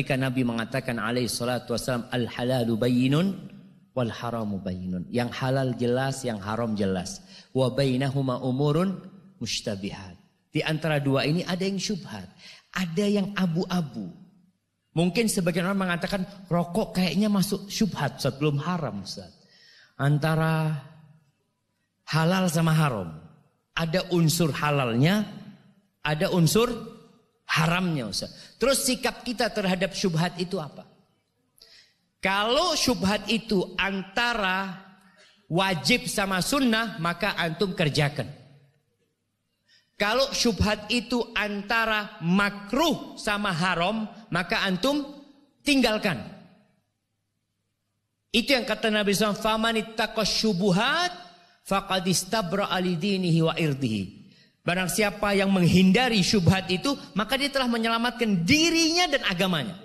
ketika Nabi mengatakan alaihi salatu wasallam al halalu bayyinun wal haramu bayyinun. Yang halal jelas, yang haram jelas. Wa bainahuma umurun mustabihat. Di antara dua ini ada yang syubhat, ada yang abu-abu. Mungkin sebagian orang mengatakan rokok kayaknya masuk syubhat, Ustaz, belum haram, Ustaz. Antara halal sama haram. Ada unsur halalnya, ada unsur haramnya Ustaz. Terus sikap kita terhadap syubhat itu apa? Kalau syubhat itu antara wajib sama sunnah, maka antum kerjakan. Kalau syubhat itu antara makruh sama haram, maka antum tinggalkan. Itu yang kata Nabi SAW, فَمَنِ اتَّقَ الشُّبُهَاتِ فَقَدْ alidinihi wa irdihi. Barang siapa yang menghindari syubhat itu, maka dia telah menyelamatkan dirinya dan agamanya.